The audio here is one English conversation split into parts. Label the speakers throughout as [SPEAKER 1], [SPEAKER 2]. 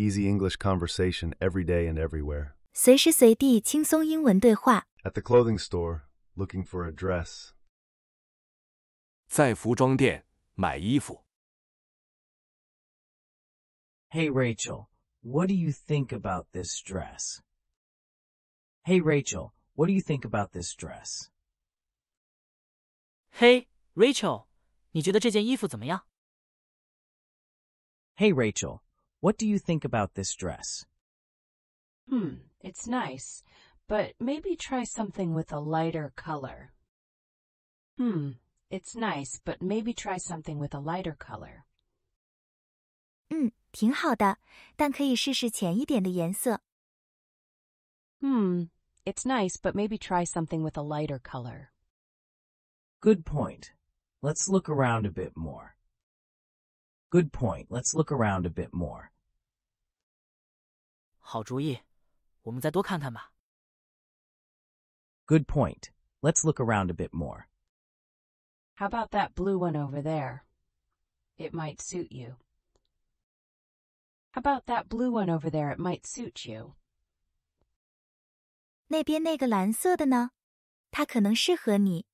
[SPEAKER 1] easy English conversation every day and everywhere. At the clothing store, looking for a dress.
[SPEAKER 2] Hey Rachel, what do you think about this dress? Hey Rachel, what do you think about this dress? Hey Rachel, Rachel, what do you think about this dress?
[SPEAKER 3] Hmm, it's nice, but maybe try something with a lighter color. Hmm, it's nice, but maybe try something with a lighter color. 嗯，挺好的，但可以试试浅一点的颜色。Hmm, it's nice, but maybe try something with a lighter color.
[SPEAKER 2] Good point. Let's look around a bit more. Good point. Let's look around a bit more.
[SPEAKER 4] 好主意，我们再多看看吧。
[SPEAKER 2] Good point. Let's look around a bit more.
[SPEAKER 3] How about that blue one over there? It might suit you. How about that blue one over there? It might suit you. 那边那个蓝色的呢？它可能适合你。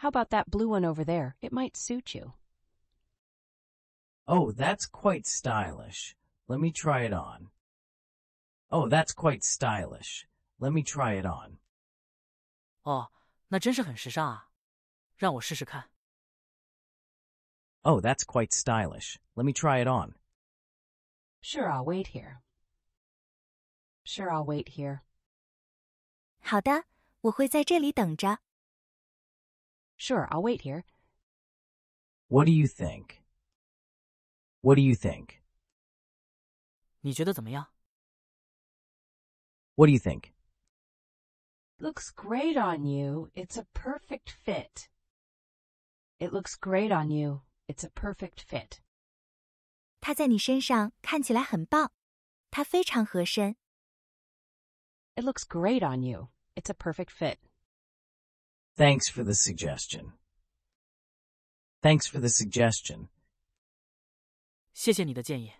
[SPEAKER 3] How about that blue one over there? It might suit you.
[SPEAKER 2] Oh, that's quite stylish. Let me try it on. Oh, that's quite stylish. Let me try it on. Oh, that's quite stylish. Let me try it on.
[SPEAKER 3] Sure, I'll wait here. Sure, I'll wait here. 好的，我会在这里等着。Sure, I'll wait here.
[SPEAKER 2] What do you think? What do you think? 你觉得怎么样？What do you think?
[SPEAKER 3] Looks great on you. It's a perfect fit. It looks great on you. It's a perfect fit. 它在你身上看起来很棒，它非常合身。It looks great on you. It's a perfect fit.
[SPEAKER 2] Thanks for the suggestion. Thanks for the suggestion.
[SPEAKER 4] 谢谢你的建议。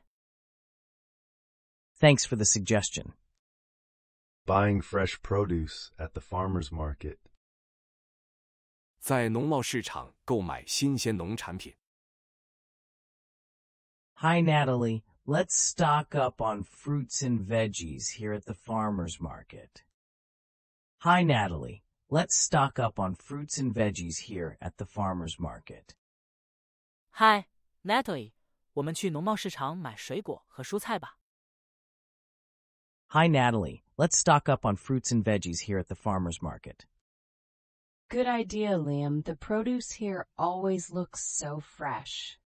[SPEAKER 2] Thanks for the suggestion. Buying fresh produce
[SPEAKER 1] at the farmer's market. Hi
[SPEAKER 2] Natalie. Let's stock up on fruits and veggies here at the farmer's market. Hi, Natalie. Let's stock up on fruits and veggies here at the farmer's market.
[SPEAKER 4] Hi, Natalie. 我们去农贸市场买水果和
[SPEAKER 3] 蔬菜吧。
[SPEAKER 2] Hi, Natalie. Let's stock up on fruits and veggies here at the farmer's market.
[SPEAKER 3] Good idea, Liam. The produce here always looks so fresh.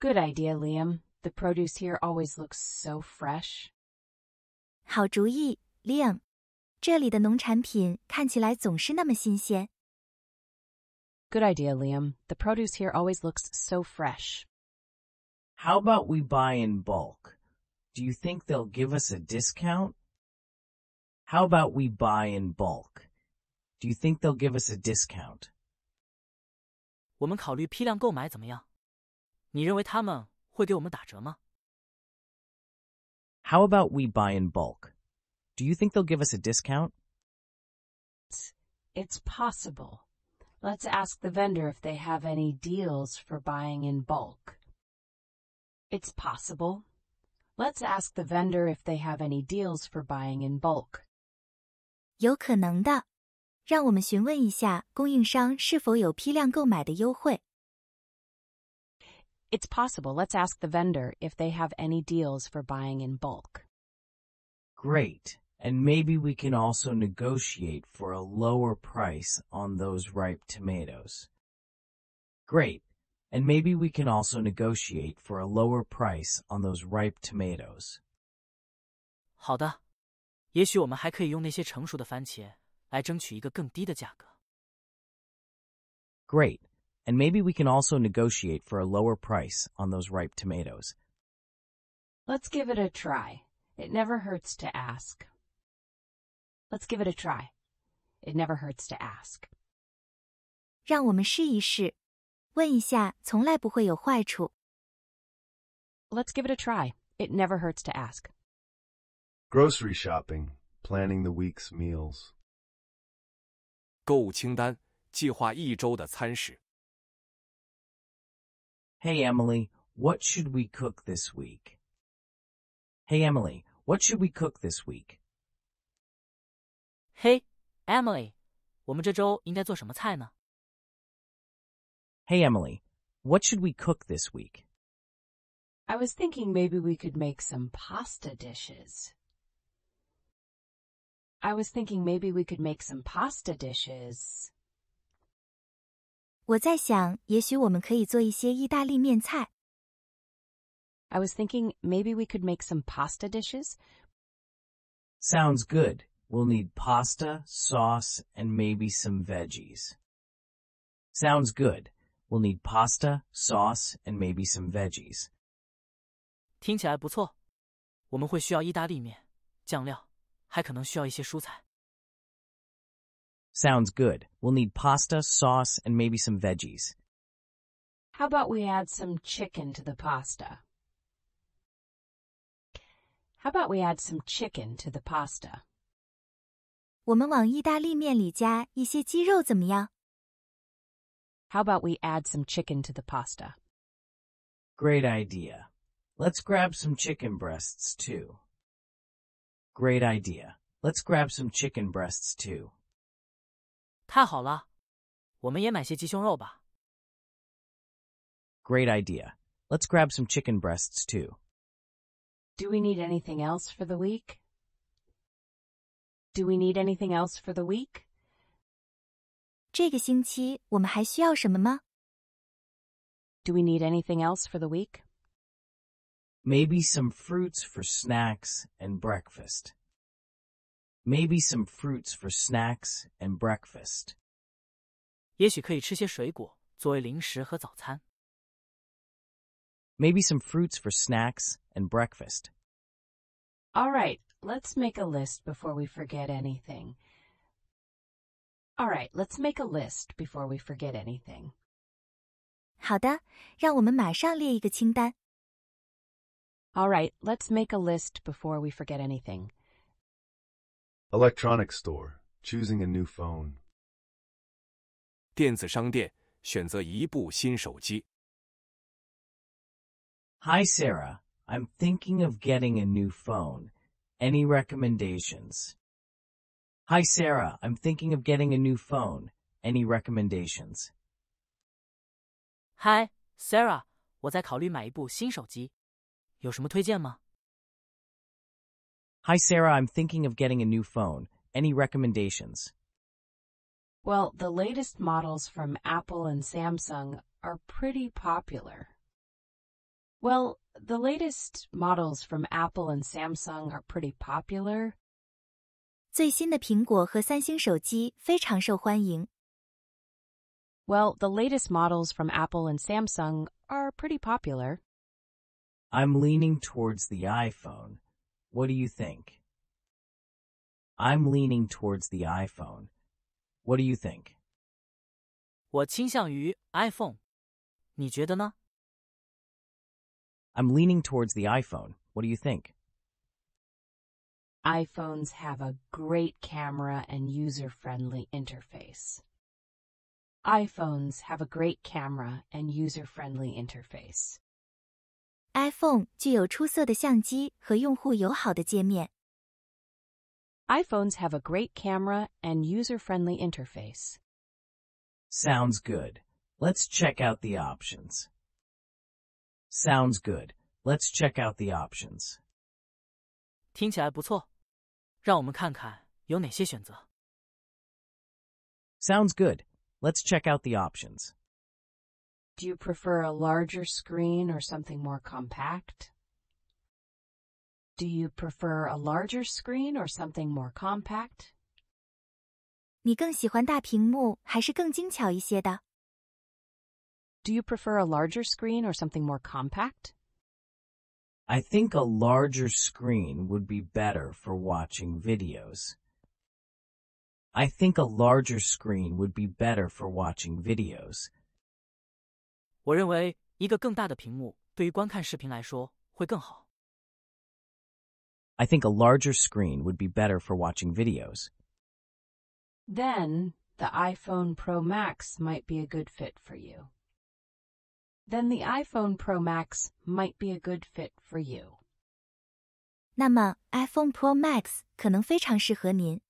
[SPEAKER 3] Good idea, Liam. The produce here always looks so fresh. 好主意，Liam。这里的农产品看起来总是那么新鲜。Good idea, Liam. The produce here always looks so fresh.
[SPEAKER 2] How about we buy in bulk? Do you think they'll give us a discount? How about we buy in bulk? Do you think they'll give us a discount? How about we buy in bulk? Do you think they'll give us a discount?
[SPEAKER 3] it's possible. Let's ask the vendor if they have any deals for buying in bulk. It's possible Let's ask the vendor if they have any deals for buying in bulk. 有可能的，让我们询问一下供应商是否有批量购买的优惠。It's possible. Let's ask the vendor if they have any deals for buying in bulk.
[SPEAKER 2] Great. And maybe we can also negotiate for a lower price on those ripe tomatoes. Great. And maybe we can also negotiate for a lower price on those ripe tomatoes.
[SPEAKER 4] 好的，也许我们还可以用那些成熟的番茄来争取一个更低的价格。
[SPEAKER 2] Great, and maybe we can also negotiate for a lower price on those ripe tomatoes.
[SPEAKER 3] Let's give it a try. It never hurts to ask. Let's give it a try. It never hurts to ask. 让我们试一试，问一下从来不会有坏处。Let's give it a try. It never hurts to ask.
[SPEAKER 1] Grocery shopping, planning the week's meals. 购物清单，计划一周的餐食。
[SPEAKER 2] Hey Emily, what should we cook this week? Hey Emily, what should we cook this week?
[SPEAKER 4] Hey Emily, 我们这周应该做什么菜呢
[SPEAKER 2] Hey Emily, what should we cook this week?
[SPEAKER 3] I was thinking maybe we could make some pasta dishes. I was thinking maybe we could make some pasta dishes. I was thinking maybe we could make some pasta dishes.
[SPEAKER 2] Sounds good. We'll need pasta, sauce, and maybe some veggies. Sounds good. We'll need pasta, sauce, and maybe some veggies.
[SPEAKER 4] 听起来不错。我们会需要意大利面、酱料，还可能需要一些蔬菜。
[SPEAKER 2] Sounds good. We'll need pasta, sauce, and maybe some veggies.
[SPEAKER 3] How about we add some chicken to the pasta? How about we add some chicken to the pasta? 我们往意大利面里加一些鸡肉怎么样？how about we add some chicken to the pasta?
[SPEAKER 2] Great idea. Let's grab some chicken breasts too. Great idea. Let's grab some chicken breasts too.
[SPEAKER 4] 太好了，我们也买些鸡胸肉吧。
[SPEAKER 2] Great idea. Let's grab some chicken breasts too.
[SPEAKER 3] Do we need anything else for the week? Do we need anything else for the week? 这个星期我们还需要什么吗？Do we need anything else for the week?
[SPEAKER 2] Maybe some fruits for snacks and breakfast. Maybe some fruits for snacks and breakfast.
[SPEAKER 4] 也许可以吃些水果作为零食和早
[SPEAKER 2] 餐。Maybe some fruits for snacks and breakfast.
[SPEAKER 3] All right, let's make a list before we forget anything. All right, let's make a list before we forget anything. 好的，让我们马上列一个清单。All right, let's make a list before we forget anything.
[SPEAKER 1] Electronic store, choosing a new phone. 电子商店选择一
[SPEAKER 2] 部新手机。Hi Sarah, I'm thinking of getting a new phone. Any recommendations? Hi Sarah, I'm thinking of getting a new phone. Any recommendations?
[SPEAKER 4] Hi Sarah, I'm
[SPEAKER 2] thinking of getting a new phone. Any recommendations?
[SPEAKER 3] Well, the latest models from Apple and Samsung are pretty popular. Well, the latest models from Apple and Samsung are pretty popular. 最新的苹果和三星手机非常受欢迎。Well, the latest models from Apple and Samsung are pretty popular.
[SPEAKER 2] I'm leaning towards the iPhone. What do you think? I'm leaning towards the iPhone. What do you think?
[SPEAKER 4] 我倾向于 iPhone。
[SPEAKER 2] 你觉得呢？am leaning towards the iPhone. What do you think?
[SPEAKER 3] iPhones have a great camera and user-friendly interface. iPhones have a great camera and user-friendly interface. iPhones have a great camera and user-friendly interface.
[SPEAKER 2] Sounds good. Let's check out the options. Sounds good. Let's check out the options.
[SPEAKER 4] 听起来不错，让我们看看有哪些选择。
[SPEAKER 2] Sounds good. Let's check out the options.
[SPEAKER 3] Do you prefer a larger screen or something more compact? Do you prefer a larger screen or something more compact? Do you prefer a larger screen or something more compact?
[SPEAKER 2] I think a larger screen would be better for watching videos. I think a larger screen would be better for watching videos.
[SPEAKER 4] 我认为一个更大的屏幕对于观看视频来说会更好。
[SPEAKER 2] I think a larger screen would be better for watching videos.
[SPEAKER 3] Then the iPhone Pro Max might be a good fit for you then the iPhone Pro Max might be a good fit for you. 那么 iPhone Pro Max 可能非常适合您。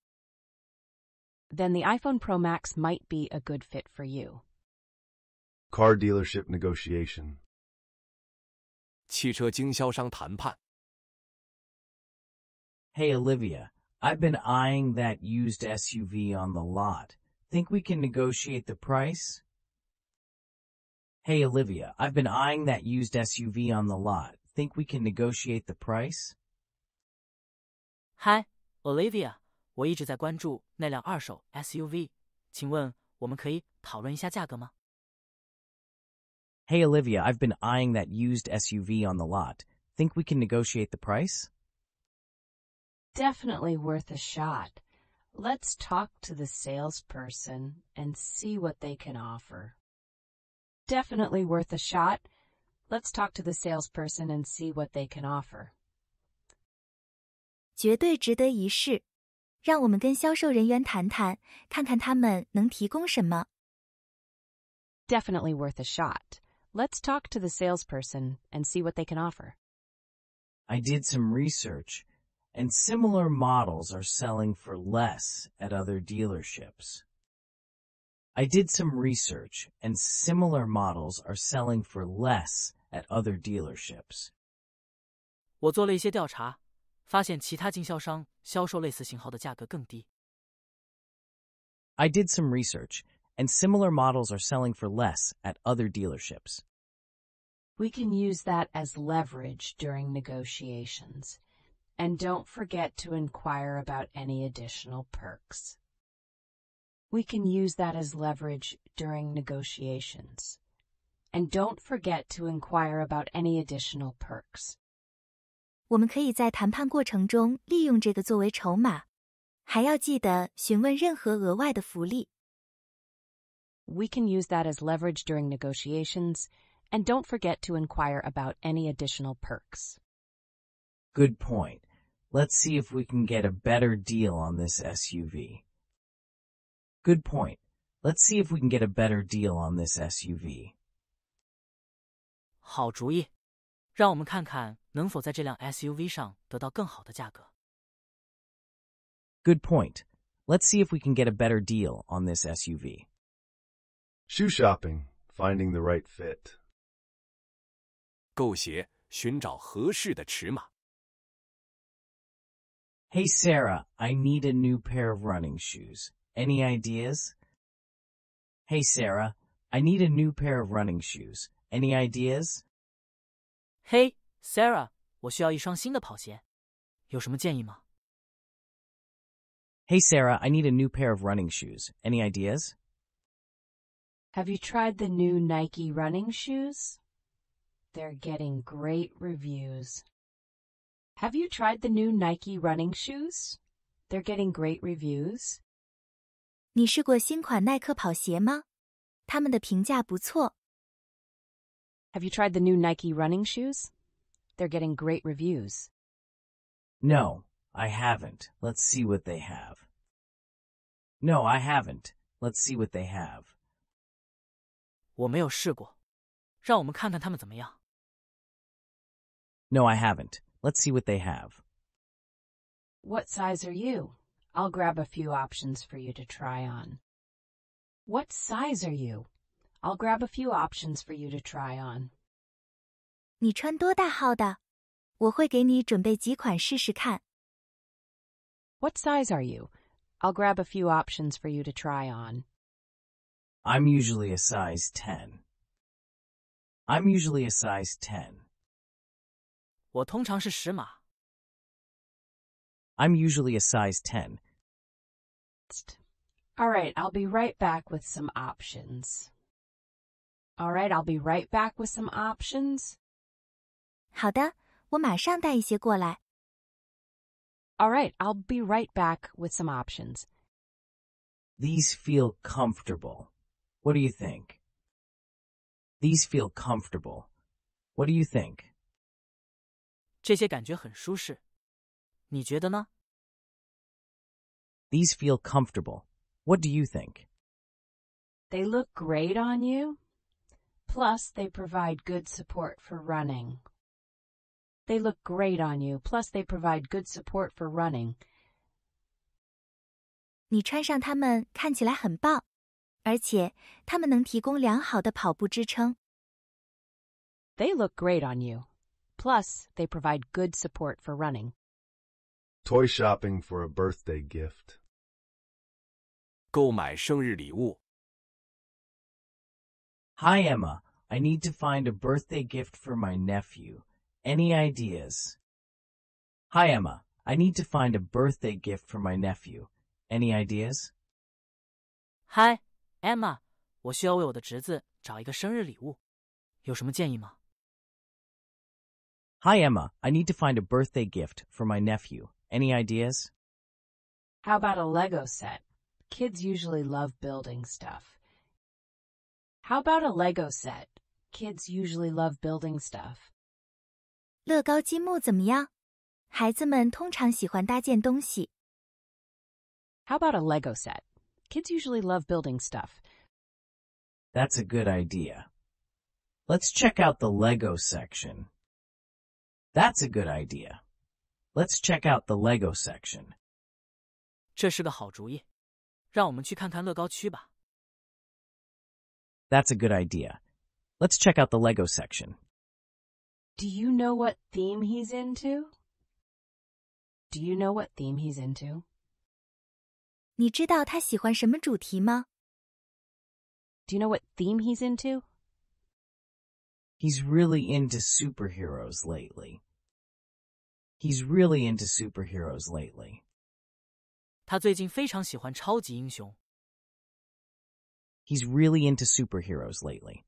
[SPEAKER 3] Then the iPhone Pro Max might be a good fit for you.
[SPEAKER 1] Car dealership negotiation. 汽车经销商谈判。
[SPEAKER 2] Hey Olivia, I've been eyeing that used SUV on the lot. Think we can negotiate the price? Hey Olivia, I've been eyeing that used SUV on the lot. Think we can negotiate the price?
[SPEAKER 4] 我一直在关注那辆二手 SUV，请问我们可以讨论一下价格吗
[SPEAKER 2] ？Hey Olivia, I've been eyeing that used SUV on the lot. Think we can negotiate the price?
[SPEAKER 3] Definitely worth a shot. Let's talk to the salesperson and see what they can offer definitely worth a shot. Let's talk to the salesperson and see what they can offer. 绝对值得一试。让我们跟销售人员谈谈，看看他们能提供什么。Definitely worth a shot. Let's talk to the salesperson and see what they can offer.
[SPEAKER 2] I did some research, and similar models are selling for less at other dealerships. I did some research and similar models are selling for less at other dealerships. 我
[SPEAKER 4] 做了一些调查，发现其他经销商销售类似型号的价格更低。
[SPEAKER 2] I did some research, and similar models are selling for less at other dealerships.
[SPEAKER 3] We can use that as leverage during negotiations. And don't forget to inquire about any additional perks we can use that as leverage during negotiations. And don't forget to inquire about any additional perks. 我们可以在谈判过程中利用这个作为筹码，还要记得询问任何额外的福利。We can use that as leverage during negotiations, and don't forget to inquire about any additional perks.
[SPEAKER 2] Good point. Let's see if we can get a better deal on this SUV. Good point. Let's see if we can get a better deal on this SUV.
[SPEAKER 4] 好主意，让我们看看能否在这辆 SUV 上得到更好的价格。
[SPEAKER 2] Good point. Let's see if we can get a better deal on this SUV. Shoe shopping, finding the right fit.
[SPEAKER 1] 购鞋，寻找合适的尺码。
[SPEAKER 2] Hey Sarah, I need a new pair of running shoes. Any ideas? Hey, Sarah, I need a new pair of running shoes. Any ideas? Hey, Sarah, 我需要一双
[SPEAKER 3] 新的跑鞋，
[SPEAKER 2] 有什么建议吗？Hey, Sarah, I need a new pair of running shoes. Any ideas?
[SPEAKER 3] Have you tried the new Nike running shoes? They're getting great reviews. Have you tried the new Nike running shoes? They're getting great reviews. 你试过新款耐克跑鞋吗？他们的评价不错。Have you tried the new Nike running shoes? They're getting great reviews.
[SPEAKER 2] No, I haven't. Let's see what they have. No, I haven't. Let's see what they have. 我没有试过，
[SPEAKER 3] 让我们看看他们怎么样。
[SPEAKER 2] No, I haven't. Let's see what they have.
[SPEAKER 3] What size are you? I'll grab a few options for you to try on. What size are you? I'll grab a few options for you to try on. 你穿多大号的？我会给你准备几款试试看。What size are you? I'll grab a few options for you to try on.
[SPEAKER 2] I'm usually a size 10. I'm usually a size 10. 我通常是十码。I'm usually a size 10.
[SPEAKER 3] All right, I'll be right back with some options. All right, I'll be right back with some options. 好的，我马上带一些过来。All right, I'll be right back with some options.
[SPEAKER 2] These feel comfortable. What do you think? These feel comfortable. What do you think?
[SPEAKER 4] 这些感觉
[SPEAKER 3] 很舒适。
[SPEAKER 2] these feel comfortable. What do you think?
[SPEAKER 3] They look great on you. Plus, they provide good support for running. They look great on you. Plus, they provide good support for running. 你穿上它们看起来很棒，而且它们能提供良好的跑步支撑。They look great on you. Plus, they provide good support for running.
[SPEAKER 1] Toy shopping for a birthday gift.
[SPEAKER 2] Hi Emma, I need to find a birthday gift for my nephew. Any ideas? Hi Emma, I need to find a birthday gift for my nephew. Any ideas? Hi Hi Emma, I need to find a birthday gift for my nephew. Any ideas?
[SPEAKER 3] How about a Lego set? Kids usually love building stuff. How about a Lego set? Kids usually love building stuff. 乐高积木怎么样？孩子们通常喜欢搭建东西。How about a Lego set? Kids usually love building stuff.
[SPEAKER 2] That's a good idea. Let's check out the Lego section. That's a good idea. Let's check out the Lego section. 这是个好主意，
[SPEAKER 4] 让我们去看看乐高区吧。
[SPEAKER 2] That's a good idea. Let's check out the Lego section.
[SPEAKER 3] Do you know what theme he's into? Do you know what theme he's into? 你知道他喜欢什么主题吗？Do you know what theme he's into?
[SPEAKER 2] He's really into superheroes lately. He's really into superheroes lately. He's really into superheroes lately.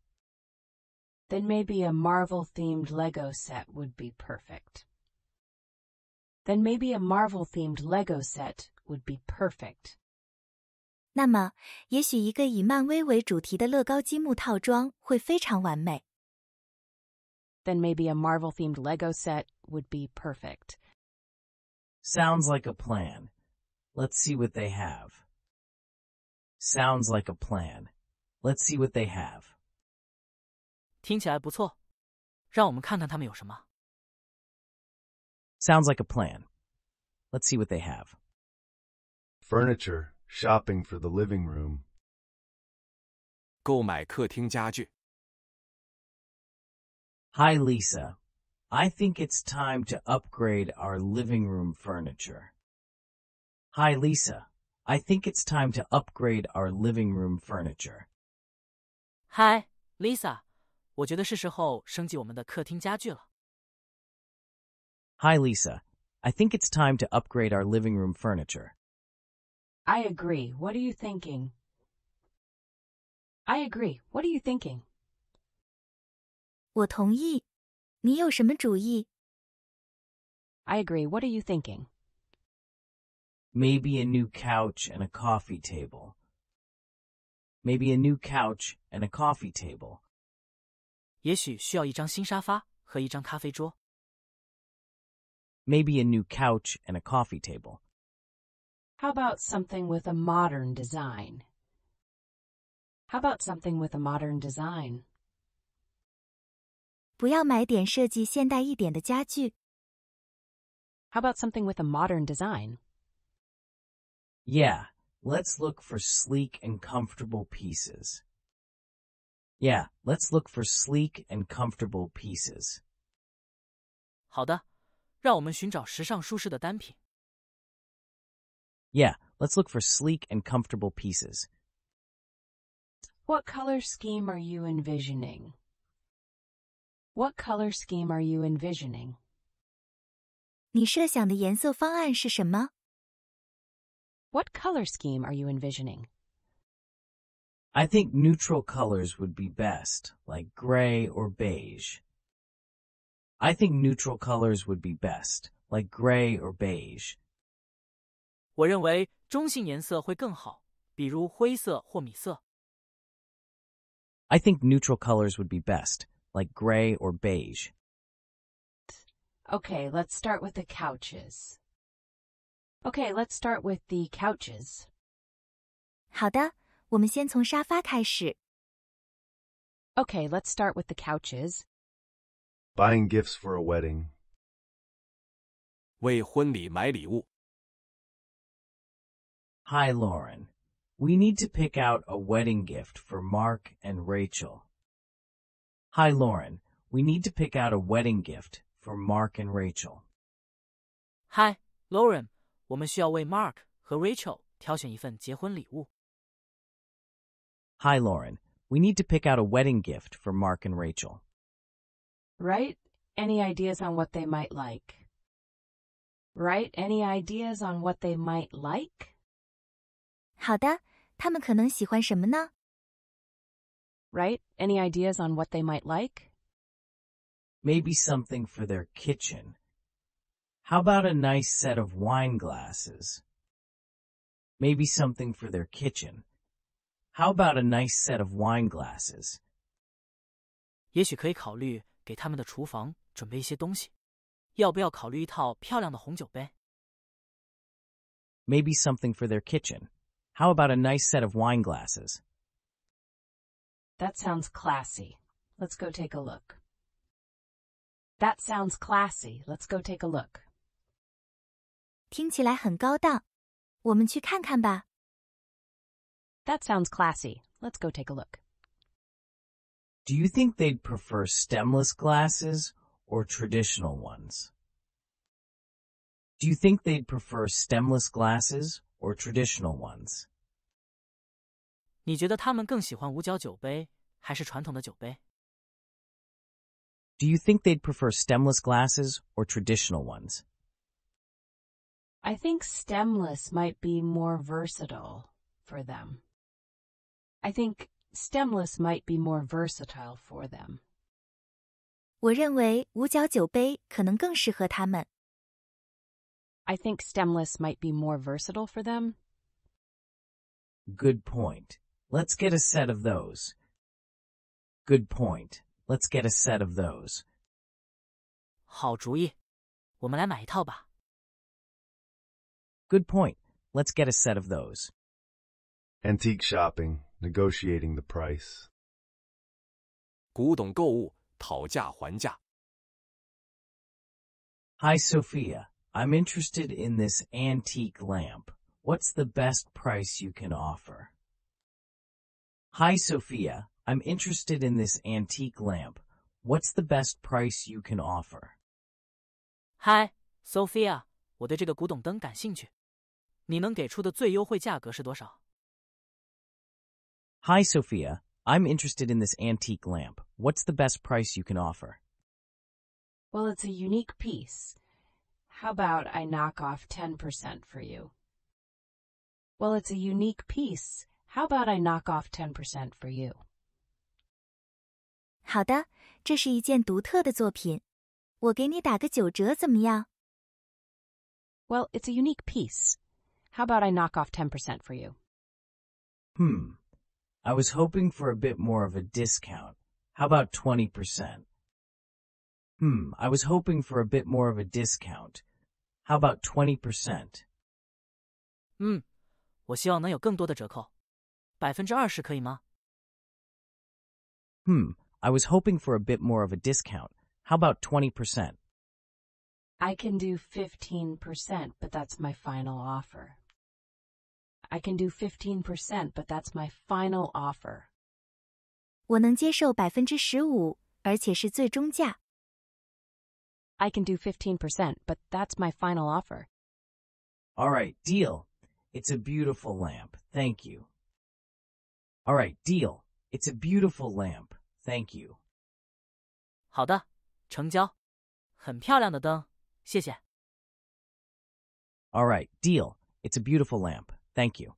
[SPEAKER 3] Then maybe a Marvel-themed Lego set would be perfect. Then maybe a Marvel-themed Lego set would be perfect. 那么，也许一个以漫威为主题的乐高积木套装会非常完美。then maybe a Marvel-themed Lego set would be perfect.
[SPEAKER 2] Sounds like a plan. Let's see what they have. Sounds like a plan. Let's see what they have.
[SPEAKER 4] 听起来不错，让我们看看他们有什么。
[SPEAKER 2] Sounds like a plan. Let's see what they have. Furniture, shopping for the living room. 购买客厅家具。Hi, Lisa. I think it's time to upgrade our living room furniture. Hi, Lisa. I think it's time to upgrade our living room furniture.
[SPEAKER 4] Hi, Lisa. 我觉得是时候升级我们的客厅家具了。
[SPEAKER 2] Hi, Lisa. I think it's time to upgrade our living room furniture.
[SPEAKER 3] I agree. What are you thinking? I agree. What are you thinking? 我同意。你有什么主意？I agree. What are you thinking?
[SPEAKER 2] Maybe a new couch and a coffee table. Maybe a new couch and a coffee table.
[SPEAKER 4] 也许需要一张新沙发和一张咖啡桌。
[SPEAKER 2] Maybe a new couch and a coffee table.
[SPEAKER 3] How about something with a modern design? How about something with a modern design? 不要买点设计现代一点的家具。How about something with a modern design?
[SPEAKER 2] Yeah, let's look for sleek and comfortable pieces. Yeah, let's look for sleek and comfortable pieces.
[SPEAKER 4] 好的，让我们
[SPEAKER 3] 寻找时尚舒适的单品。
[SPEAKER 2] Yeah, let's look for sleek and comfortable pieces.
[SPEAKER 3] What color scheme are you envisioning? What color scheme are you envisioning? What color scheme are you envisioning?
[SPEAKER 2] I think neutral colors would be best, like gray or beige. I think neutral colors would be best, like gray or beige.
[SPEAKER 4] 我认为中性颜色会更好，比如灰色或米色。
[SPEAKER 2] I think neutral colors would be best, like gray or beige.
[SPEAKER 3] Okay, let's start with the couches. Okay, let's start with the couches. 好的，我们先从沙发开始。Okay, let's start with the couches.
[SPEAKER 1] Buying gifts for a wedding. Hi,
[SPEAKER 2] Lauren. We need to pick out a wedding gift for Mark and Rachel. Hi, Lauren. We need to pick out a wedding gift for Mark and Rachel.
[SPEAKER 4] Hi, Lauren. 我们需要为 Mark 和 Rachel 挑选一份结婚
[SPEAKER 3] 礼物。
[SPEAKER 2] Hi, Lauren. We need to pick out a wedding gift for Mark and Rachel.
[SPEAKER 3] Right? Any ideas on what they might like? Right? Any ideas on what they might like? 好的，他们可能喜欢什么呢？right? Any ideas on what they might like?
[SPEAKER 2] Maybe something for their kitchen. How about a nice set of wine glasses? Maybe something for their kitchen. How about a nice set of wine glasses?
[SPEAKER 4] 也许可以考虑给他们的厨房准备一些东西。要不要考虑一套漂亮的红酒杯
[SPEAKER 2] ？Maybe something for their kitchen. How about a nice set of wine glasses?
[SPEAKER 3] That sounds classy. Let's go take a look. That sounds classy. Let's go take a look. 听起来很高档，我们去看看吧。That sounds classy. Let's go take a look.
[SPEAKER 2] Do you think they'd prefer stemless glasses or traditional ones? Do you think they'd prefer stemless glasses or traditional ones?
[SPEAKER 4] 你觉得他们更喜欢五角酒杯还是传统的酒杯
[SPEAKER 2] ？Do you think they'd prefer stemless glasses or traditional ones?
[SPEAKER 3] I think stemless might be more versatile for them. I think stemless might be more versatile for them. 我认为五角酒杯可能更适合他们。I think stemless might be more versatile for them.
[SPEAKER 2] Good point. Let's get a set of those. Good point. Let's get a set of those. 好主意，我们来买一套吧。Good point. Let's get a set of those.
[SPEAKER 1] Antique shopping, negotiating the price. 古董购物，讨价还价。
[SPEAKER 2] Hi Sophia, I'm interested in this antique lamp. What's the best price you can offer? Hi, Sophia. I'm interested in this antique lamp. What's the best price you can offer?
[SPEAKER 4] Hi, Sophia. 我对这个古董灯感兴趣，你能给出的最优惠价格是多少
[SPEAKER 2] ？Hi, Sophia. I'm interested in this antique lamp. What's the best price you can offer?
[SPEAKER 3] Well, it's a unique piece. How about I knock off 10% for you? Well, it's a unique piece. How about I knock off 10% for you? 好的，这是一件独特的作品，我给你打个九折，怎么样？Well, it's a unique piece. How about I knock off 10% for you?
[SPEAKER 2] Hmm. I was hoping for a bit more of a discount. How about 20%? Hmm. I was hoping for a bit more of a discount. How about 20%?
[SPEAKER 4] 嗯，我希望能有更多的折扣。百分之二十可以吗
[SPEAKER 2] ？Hmm, I was hoping for a bit more of a discount. How about 20%?
[SPEAKER 3] I can do 15%, but that's my final offer. I can do 15%, but that's my final offer. 我能接受百分之十五，而且是最终价。I can do 15%, but that's my final offer.
[SPEAKER 2] All right, deal. It's a beautiful lamp. Thank you. All right, deal. It's a beautiful lamp. Thank you. 好的，成交。很漂亮的灯，谢谢。All right, deal. It's a beautiful lamp. Thank you.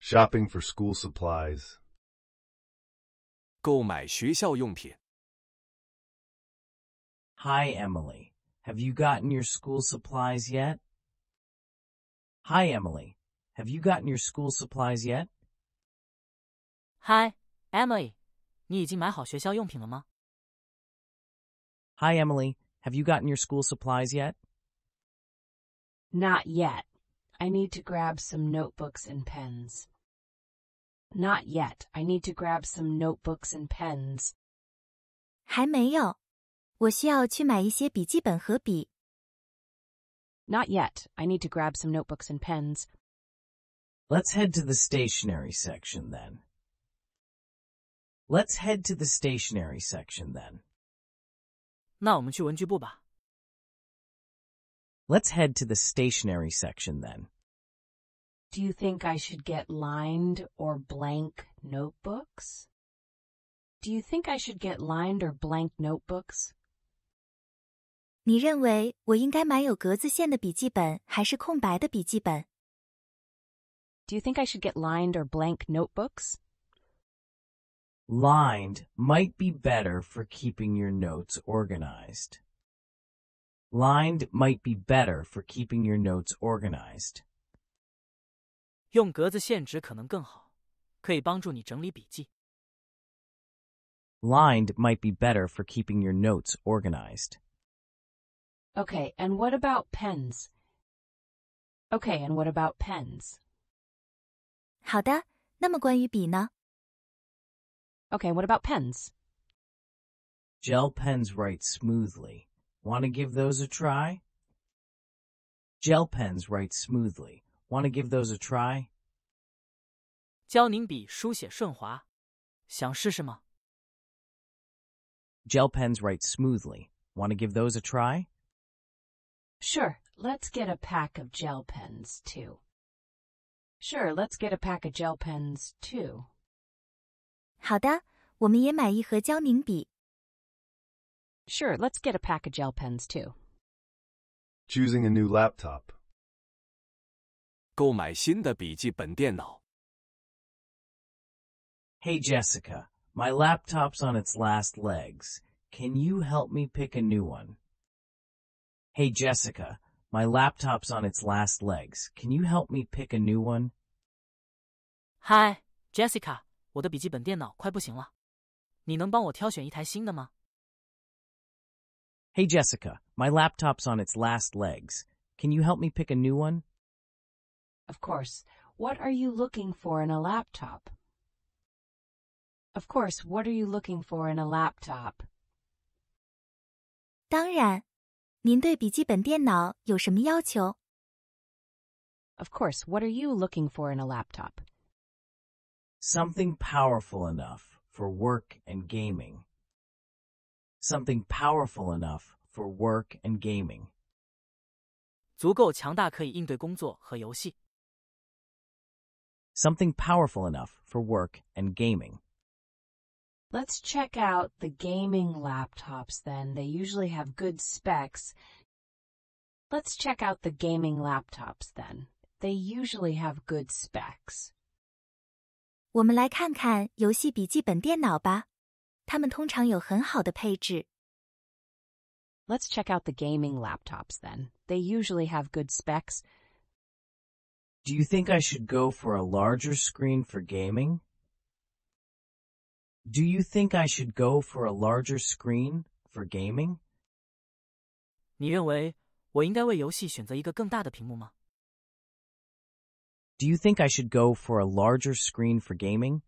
[SPEAKER 2] Shopping for school supplies. 购买学校用品。Hi, Emily. Have you gotten your school supplies yet? Hi, Emily. Have you gotten your school supplies yet?
[SPEAKER 4] Hi, Emily. 你已经买好学校用
[SPEAKER 2] 品了吗？Hi, Emily. Have you gotten your school supplies yet?
[SPEAKER 3] Not yet. I need to grab some notebooks and pens. Not yet. I need to grab some notebooks and pens. 还没有，我需要去买一些笔记本和笔。Not yet.
[SPEAKER 2] I need to grab some notebooks and pens. Let's head to the stationery section then. Let's head to the stationery section then. let us head to the stationery section then.
[SPEAKER 3] Do you think I should get lined or blank notebooks? Do you think I should get lined or blank notebooks? Do you think I should get lined or blank notebooks?
[SPEAKER 2] Lined might be better for keeping your notes organized. Lined might be better for keeping your notes organized. 用格子线
[SPEAKER 4] 纸可能更好，可以帮助你整理笔记。
[SPEAKER 2] Lined might be better for keeping your notes organized.
[SPEAKER 3] Okay, and what about pens? Okay, and what about pens? 好的，那么关于笔呢？Okay, what about pens?
[SPEAKER 2] Gel pens write smoothly. Want to give those a try? Gel pens write smoothly. Want to give those a try?
[SPEAKER 4] 胶凝笔书写顺滑，想试试吗
[SPEAKER 2] ？Gel pens write smoothly. Want to give those a try?
[SPEAKER 3] Sure, let's get a pack of gel pens too. Sure, let's get a pack of gel pens too. 好的，我们也买一盒胶凝笔。Sure, let's get a pack of gel pens too.
[SPEAKER 1] Choosing a new laptop. 购买新的笔记本电脑。
[SPEAKER 2] Hey Jessica, my laptop's on its last legs. Can you help me pick a new one? Hey Jessica, my laptop's on its last legs. Can you help me pick a new one?
[SPEAKER 4] Hi, Jessica. 我的笔记本电脑快不行了，你能帮我挑选
[SPEAKER 2] 一台新的吗？Hey Jessica, my laptop's on its last legs. Can you help me pick a new one?
[SPEAKER 3] Of course. What are you looking for in a laptop? Of course, what are you looking for in a laptop? 当然，您对笔记本电脑有什么要求？Of course, what are you looking for in a laptop?
[SPEAKER 2] Something powerful enough for work and gaming. Something powerful enough for work and gaming. Something powerful enough for work and gaming.
[SPEAKER 3] Let's check out the gaming laptops then. They usually have good specs. Let's check out the gaming laptops then. They usually have good specs. 我们来看看游戏笔记本电脑吧，它们通常有很好的配置。Let's check out the gaming laptops then. They usually have good specs.
[SPEAKER 2] Do you think I should go for a larger screen for gaming? Do you think I should go for a larger screen for gaming?
[SPEAKER 4] 你认为我应该为游戏选择一个更大的屏幕吗？
[SPEAKER 2] do you think I should go for a larger screen for gaming?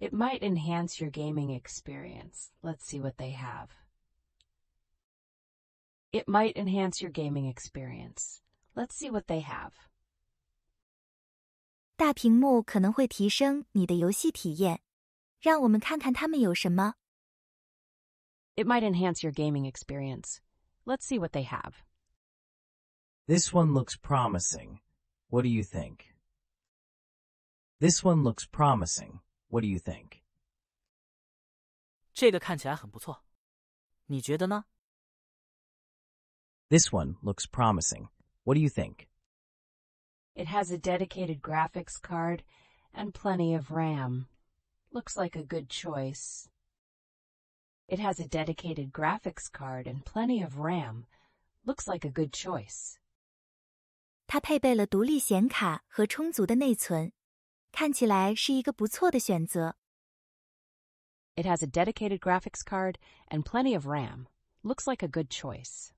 [SPEAKER 3] It might enhance your gaming experience. Let's see what they have. It might enhance your gaming experience. Let's see what they have. 大屏幕可能会提升你的游戏体验，让我们看看他们有什么。It might enhance your gaming experience. Let's see what they
[SPEAKER 2] have. This one looks promising. What do you think? This one looks promising. What do you think? This one looks promising. What do you think?
[SPEAKER 3] It has a dedicated graphics card and plenty of RAM. Looks like a good choice. It has a dedicated graphics card and plenty of RAM. Looks like a good choice. 它配备了独立显卡和充足的内存，看起来是一个不错的选择。It has a dedicated graphics card and plenty of RAM. Looks like a good choice.